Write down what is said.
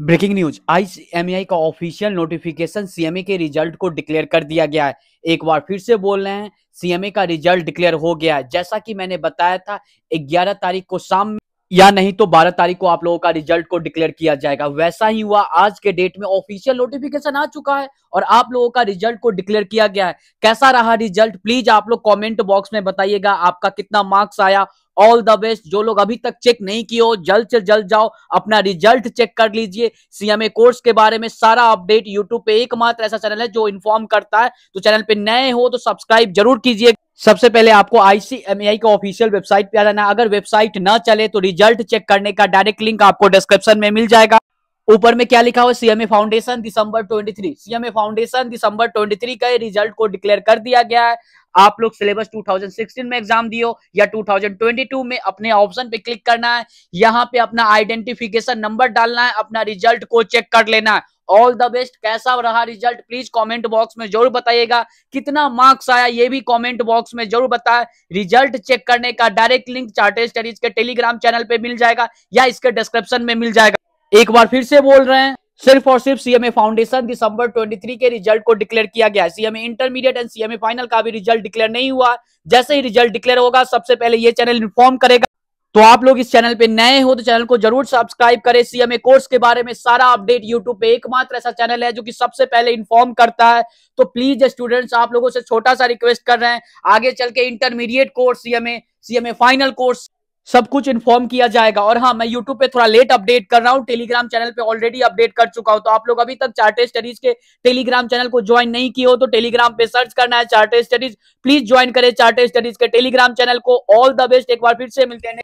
breaking news आई का official notification CMA के रिजल्ट को डिक्लेयर कर दिया गया है एक बार फिर से बोल रहे हैं सीएमए का रिजल्ट डिक्लेयर हो गया है जैसा कि मैंने बताया था 11 तारीख को शाम या नहीं तो 12 तारीख को आप लोगों का रिजल्ट को डिक्लेयर किया जाएगा वैसा ही हुआ आज के डेट में ऑफिशियल नोटिफिकेशन आ चुका है और आप लोगों का रिजल्ट को डिक्लेयर किया गया है कैसा रहा रिजल्ट प्लीज आप लोग कमेंट बॉक्स में बताइएगा आपका कितना मार्क्स आया ऑल द बेस्ट जो लोग अभी तक चेक नहीं किए हो जल्द से जल्द जाओ अपना रिजल्ट चेक कर लीजिए सीएमए कोर्स के बारे में सारा अपडेट यूट्यूब पे एकमात्र ऐसा चैनल है जो इन्फॉर्म करता है तो चैनल पे नए हो तो सब्सक्राइब जरूर कीजिए सबसे पहले आपको आईसीएमएआई के ऑफिशियल वेबसाइट पे आ जाना अगर वेबसाइट न चले तो रिजल्ट चेक करने का डायरेक्ट लिंक आपको डिस्क्रिप्शन में मिल जाएगा ऊपर में क्या लिखा हुआ सीएमए फाउंडेशन दिसंबर 23 सीएमए फाउंडेशन दिसंबर 23 का रिजल्ट को डिक्लेयर कर दिया गया है आप लोग सिलेबस 2016 में एग्जाम दियो या 2022 में अपने ऑप्शन पे क्लिक करना है यहाँ पे अपना आइडेंटिफिकेशन नंबर डालना है अपना रिजल्ट को चेक कर लेना है ऑल द बेस्ट कैसा रहा रिजल्ट प्लीज कमेंट बॉक्स में जरूर बताइएगा कितना मार्क्स आया ये भी कमेंट बॉक्स में जरूर बताएं रिजल्ट चेक करने का डायरेक्ट लिंक चार्टेड स्टडीज के टेलीग्राम चैनल पे मिल जाएगा या इसके डिस्क्रिप्शन में मिल जाएगा एक बार फिर से बोल रहे हैं सिर्फ और सिर्फ सीएमए फाउंडेशन दिसंबर 23 के रिजल्ट को डिक्लेयर किया गया है CMA intermediate and CMA final का भी रिजल्ट डिक्लेयर नहीं हुआ जैसे ही रिजल्ट डिक्लेयर होगा सबसे पहले ये चैनल इन्फॉर्म करेगा तो आप लोग इस चैनल पे नए हो तो चैनल को जरूर सब्सक्राइब करें सीएमए कोर्स के बारे में सारा अपडेट यूट्यूब पे एकमात्र ऐसा चैनल है जो कि सबसे पहले इन्फॉर्म करता है तो प्लीज स्टूडेंट्स आप लोगों से छोटा सा रिक्वेस्ट कर रहे हैं आगे चल के intermediate course CMA CMA final course सब कुछ इन्फॉर्म किया जाएगा और हाँ मैं यूट्यूब पे थोड़ा लेट अपडेट कर रहा हूँ टेलीग्राम चैनल पे ऑलरेडी अपडेट कर चुका हूं तो आप लोग अभी तक चार्टे स्टडीज के टेलीग्राम चैनल को ज्वाइन नहीं किए हो तो टेलीग्राम पे सर्च करना है चार्टे स्टडीज प्लीज ज्वाइन करें चार्टे स्टडीज के टेलीग्राम चैनल को ऑल द बेस्ट एक बार फिर से मिलते हैं